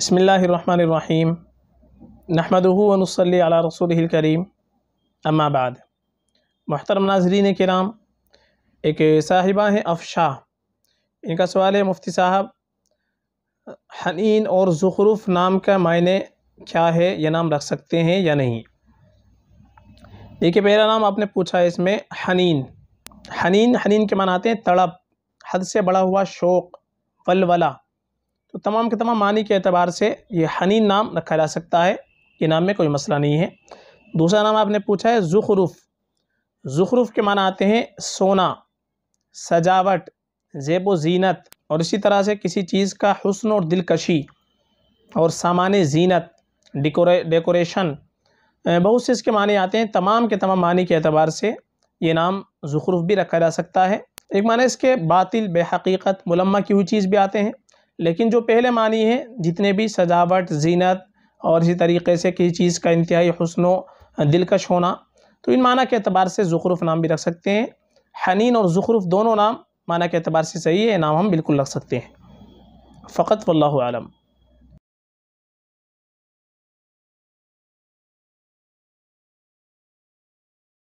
बसमीम नहमदूनसली अला रसूल करीम अम्माबाद महतरम नाजरीन कराम एक साहिबा हैं अफशा इनका सवाल है मुफ्ती साहब हनीन और ज़ुरूफ़ नाम का मायने क्या है यह नाम रख सकते हैं या नहीं देखिए पहला नाम आपने पूछा है इसमें हनीन हनीन हनीन के मनाते हैं तड़प हद से बड़ा हुआ शौक़ वलवला तो तमाम के तमाम मानी के अतबार से ये हनीन नाम रखा जा सकता है ये नाम में कोई मसला नहीं है दूसरा नाम आपने पूछा है ज़ुखरुफ़ ज़ुखरूफ़ के माना आते हैं सोना सजावट जेब व जीनत और इसी तरह से किसी चीज़ का हसन और दिलकशी और सामान जीनत डेकोरेशन बहुत से इसके माने आते हैं तमाम के तमाम मानी के अतबार से ये नाम ज़ुखरूफ़ भी रखा जा सकता है एक माना इसके बातिल बेहकीक़त मुलम्मा की हुई चीज़ भी आते हैं लेकिन जो पहले मानी है जितने भी सजावट जीनत और इसी तरीके से किसी चीज़ का इंतहाई हसन दिलकश होना तो इन माना के अतबार से जुखरुफ़ नाम भी रख सकते हैं हनीन और ज़ुखरूफ़ दोनों नाम माना के अतबार से सही है नाम हम बिल्कुल रख सकते हैं फ़कत वल्लम